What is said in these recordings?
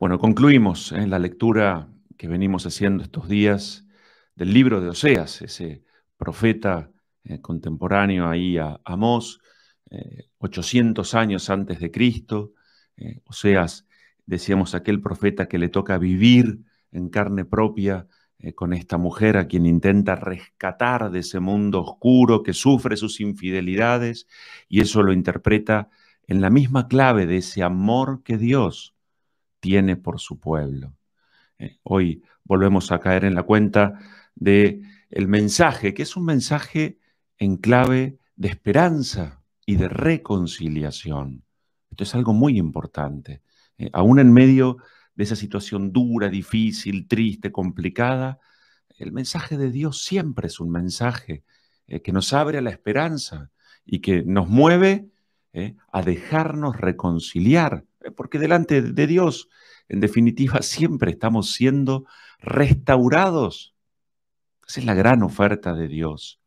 Bueno, concluimos en ¿eh? la lectura que venimos haciendo estos días del libro de Oseas, ese profeta eh, contemporáneo ahí a Amós, 800 eh, años antes de Cristo. Oseas, decíamos, aquel profeta que le toca vivir en carne propia con esta mujer a quien intenta rescatar de ese mundo oscuro que sufre sus infidelidades y eso lo interpreta en la misma clave de ese amor que Dios tiene por su pueblo. Eh, hoy volvemos a caer en la cuenta de el mensaje, que es un mensaje en clave de esperanza y de reconciliación. Esto es algo muy importante. Eh, aún en medio de esa situación dura, difícil, triste, complicada, el mensaje de Dios siempre es un mensaje eh, que nos abre a la esperanza y que nos mueve a dejarnos reconciliar eh, porque delante de Dios, en definitiva, siempre estamos siendo restaurados. Esa es la gran oferta de Dios.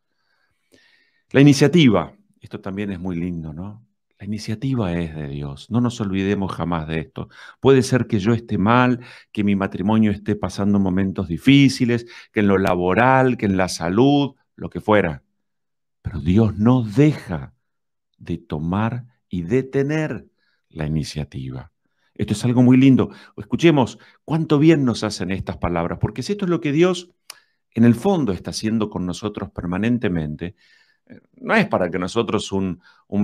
La iniciativa, esto también es muy lindo, ¿no? La iniciativa es de Dios, no nos olvidemos jamás de esto. Puede ser que yo esté mal, que mi matrimonio esté pasando momentos difíciles, que en lo laboral, que en la salud, lo que fuera. Pero Dios no deja de tomar y de tener la iniciativa. Esto es algo muy lindo. Escuchemos cuánto bien nos hacen estas palabras, porque si esto es lo que Dios en el fondo está haciendo con nosotros permanentemente, eh, no es para que nosotros un,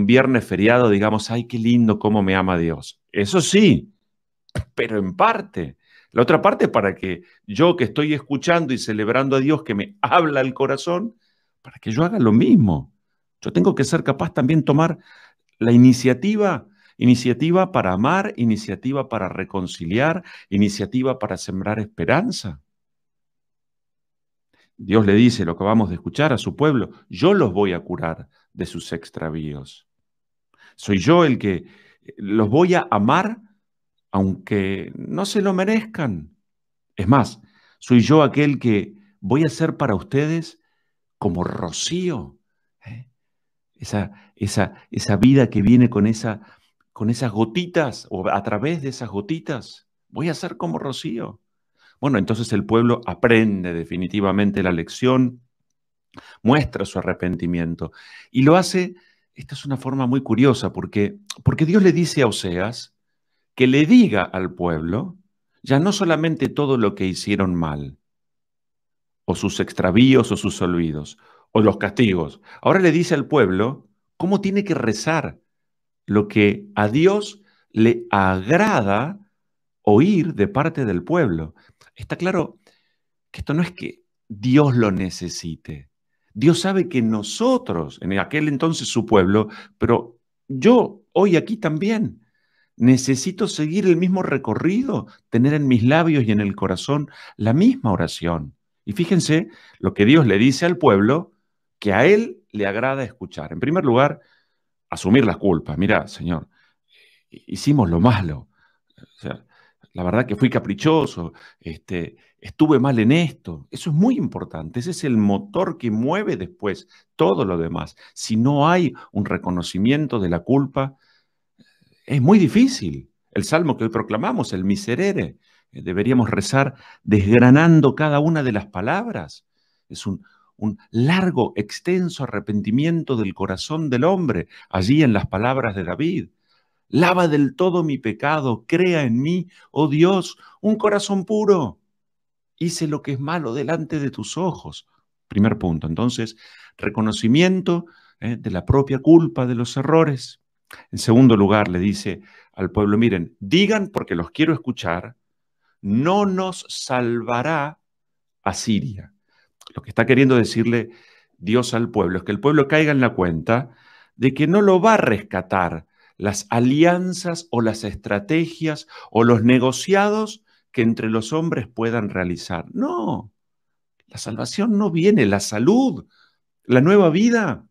viernes feriado digamos, ay, qué lindo cómo me ama Dios. Eso sí, pero en parte. La otra parte es para que yo que estoy escuchando y celebrando a Dios que me habla el corazón, para que yo haga lo mismo. Yo tengo que ser capaz también tomar la iniciativa Iniciativa para amar, iniciativa para reconciliar, iniciativa para sembrar esperanza. Dios le dice lo que vamos de escuchar a su pueblo, yo los voy a curar de sus extravíos. Soy yo el que eh, los voy a amar aunque no se lo merezcan. Es más, soy yo aquel que voy a ser para ustedes como rocío. ¿eh? Esa, esa, esa vida que viene con esa con esas gotitas o a través de esas gotitas. Voy a ser como Rocío. Bueno, entonces el pueblo aprende definitivamente la lección, muestra su arrepentimiento y lo hace, esta es una forma muy curiosa, porque, porque Dios le dice a Oseas que le diga al pueblo ya no solamente todo lo que hicieron mal, o sus extravíos o sus olvidos, o los castigos. Ahora le dice al pueblo cómo tiene que rezar lo que a Dios le agrada oír de parte del pueblo. Está claro que esto no es que Dios lo necesite. Dios sabe que nosotros, en aquel entonces su pueblo, pero yo hoy aquí también, necesito seguir el mismo recorrido, tener en mis labios y en el corazón la misma oración. Y fíjense lo que Dios le dice al pueblo que a él le agrada escuchar. En primer lugar, asumir las culpas. Mira, Señor, hicimos lo malo. la verdad que fui caprichoso, este, estuve mal en esto. Eso es muy importante. Ese es el motor que mueve después todo lo demás. Si no hay un reconocimiento de la culpa, es muy difícil. El salmo que hoy proclamamos, el miserere, eh, deberíamos rezar desgranando cada una de las palabras. Es un un largo, extenso arrepentimiento del corazón del hombre, allí en las palabras de David. Lava del todo mi pecado, crea en mí, oh Dios, un corazón puro. Hice lo que es malo delante de tus ojos. Primer punto. Entonces, reconocimiento eh, de la propia culpa, de los errores. En segundo lugar, le dice al pueblo, miren, digan porque los quiero escuchar, no nos salvará Asiria. Lo que está queriendo decirle Dios al pueblo es que el pueblo caiga en la cuenta de que no lo va a rescatar las alianzas o las estrategias o los negociados que entre los hombres puedan realizar. No, la salvación no viene, la salud, la nueva vida,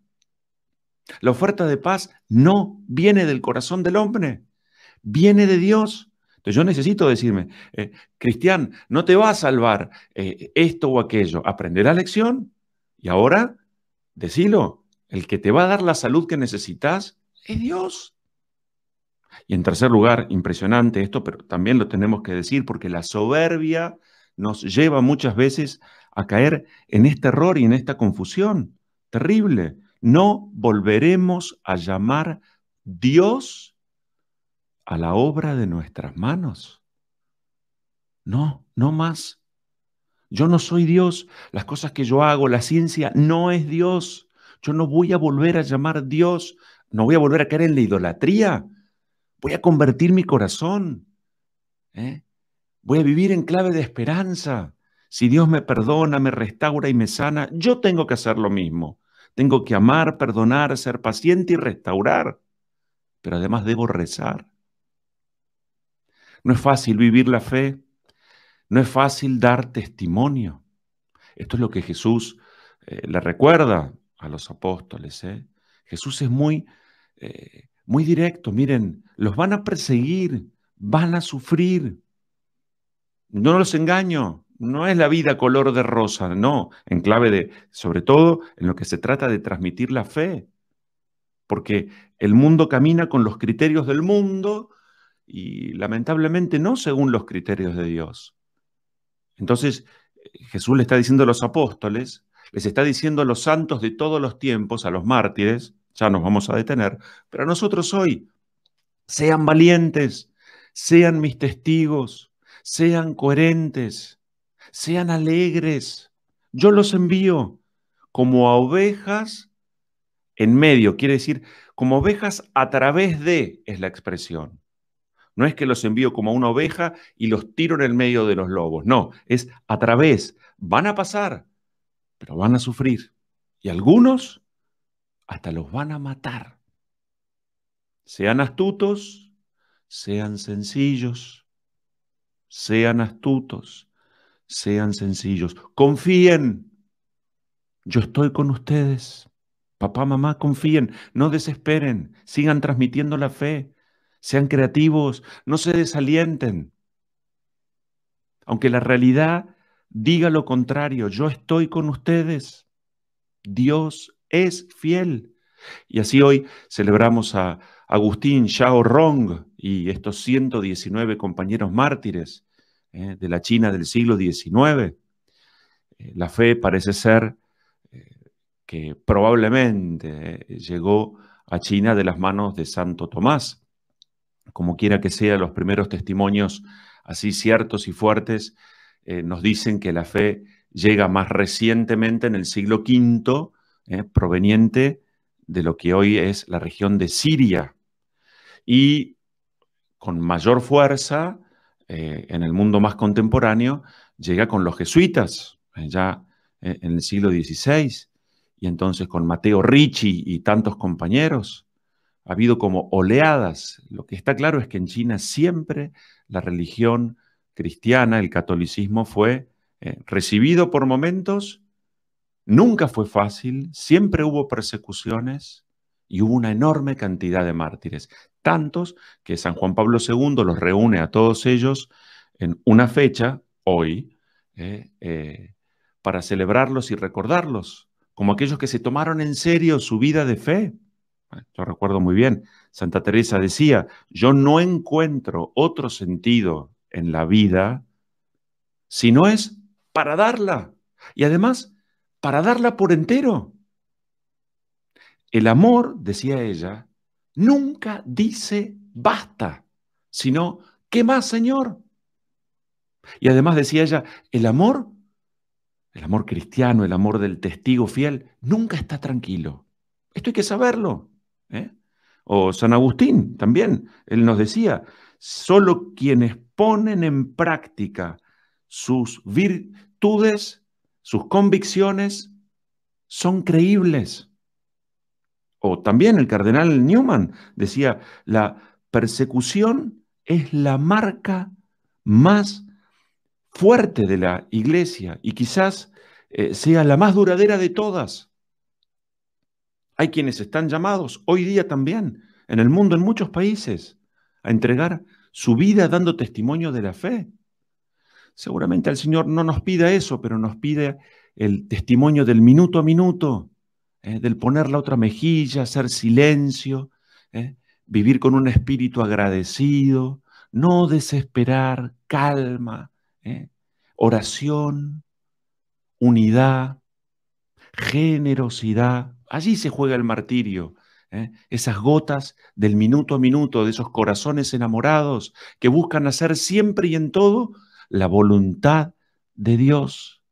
la oferta de paz no viene del corazón del hombre, viene de Dios. Entonces yo necesito decirme, eh, Cristian, no te va a salvar eh, esto o aquello. Aprender la lección y ahora, decilo, el que te va a dar la salud que necesitas es Dios. Y en tercer lugar, impresionante esto, pero también lo tenemos que decir porque la soberbia nos lleva muchas veces a caer en este error y en esta confusión terrible. No volveremos a llamar Dios a la obra de nuestras manos. No, no más. Yo no soy Dios. Las cosas que yo hago, la ciencia, no es Dios. Yo no voy a volver a llamar Dios. No voy a volver a caer en la idolatría. Voy a convertir mi corazón. ¿eh? Voy a vivir en clave de esperanza. Si Dios me perdona, me restaura y me sana, yo tengo que hacer lo mismo. Tengo que amar, perdonar, ser paciente y restaurar. Pero además debo rezar. No es fácil vivir la fe, no es fácil dar testimonio. Esto es lo que Jesús eh, le recuerda a los apóstoles. ¿eh? Jesús es muy, eh, muy directo. Miren, los van a perseguir, van a sufrir. No los engaño, no es la vida color de rosa, no, en clave de, sobre todo, en lo que se trata de transmitir la fe. Porque el mundo camina con los criterios del mundo y lamentablemente no según los criterios de Dios. Entonces, Jesús le está diciendo a los apóstoles, les está diciendo a los santos de todos los tiempos, a los mártires, ya nos vamos a detener, pero a nosotros hoy, sean valientes, sean mis testigos, sean coherentes, sean alegres. Yo los envío como a ovejas en medio, quiere decir, como ovejas a través de, es la expresión. No es que los envío como a una oveja y los tiro en el medio de los lobos. No, es a través. Van a pasar, pero van a sufrir. Y algunos hasta los van a matar. Sean astutos, sean sencillos. Sean astutos, sean sencillos. Confíen. Yo estoy con ustedes. Papá, mamá, confíen, no desesperen, sigan transmitiendo la fe, sean creativos, no se desalienten. Aunque la realidad diga lo contrario, yo estoy con ustedes. Dios es fiel. Y así hoy celebramos a Agustín Shao Rong y estos 119 compañeros mártires eh, de la China del siglo XIX. Eh, la fe parece ser eh, que probablemente llegó a China de las manos de Santo Tomás como quiera que sean los primeros testimonios así ciertos y fuertes eh, nos dicen que la fe llega más recientemente en el siglo V, eh, proveniente de lo que hoy es la región de Siria, y con mayor fuerza eh, en el mundo más contemporáneo llega con los jesuitas, ya en el siglo XVI, y entonces con Mateo Ricci y tantos compañeros ha habido como oleadas. Lo que está claro es que en China siempre la religión cristiana, el catolicismo, fue eh, recibido por momentos, nunca fue fácil, siempre hubo persecuciones y hubo una enorme cantidad de mártires, tantos que San Juan Pablo II los reúne a todos ellos en una fecha, hoy, eh, eh, para celebrarlos y recordarlos, como aquellos que se tomaron en serio su vida de fe yo recuerdo muy bien, Santa Teresa decía, yo no encuentro otro sentido en la vida si no es para darla. Y además, para darla por entero. El amor, decía ella, nunca dice basta, sino, ¿qué más, Señor? Y además decía ella, el amor, el amor cristiano, el amor del testigo fiel, nunca está tranquilo. Esto hay que saberlo. ¿eh? O San Agustín también, él nos decía, solo quienes ponen en práctica sus virtudes, sus convicciones, son creíbles. O también el cardenal Newman decía, la persecución es la marca más fuerte de la iglesia y quizás eh, sea la más duradera de todas. Hay quienes están llamados hoy día también, en el mundo, en muchos países, a entregar su vida dando testimonio de la fe. Seguramente el Señor no nos pida eso, pero nos pide el testimonio del minuto a minuto, eh, del poner la otra mejilla, hacer silencio, eh, vivir con un espíritu agradecido, no desesperar, calma, eh, oración, unidad, generosidad, Allí se juega el martirio. ¿eh? Esas gotas del minuto a minuto, de esos corazones enamorados que buscan hacer siempre y en todo la voluntad de Dios.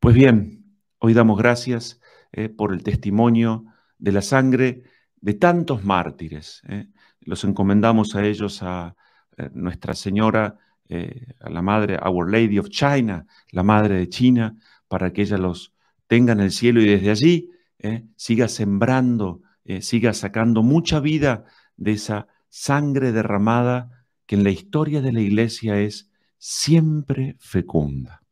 Pues bien, hoy damos gracias ¿eh? por el testimonio de la sangre de tantos mártires. ¿eh? Los encomendamos a ellos, a, Nuestra Señora, a la Madre, Our Lady of China, la Madre de China, para que ella los tenga en el cielo y desde allí ¿eh? siga sembrando, eh, siga sacando mucha vida de esa sangre derramada que en la historia de la iglesia es siempre fecunda.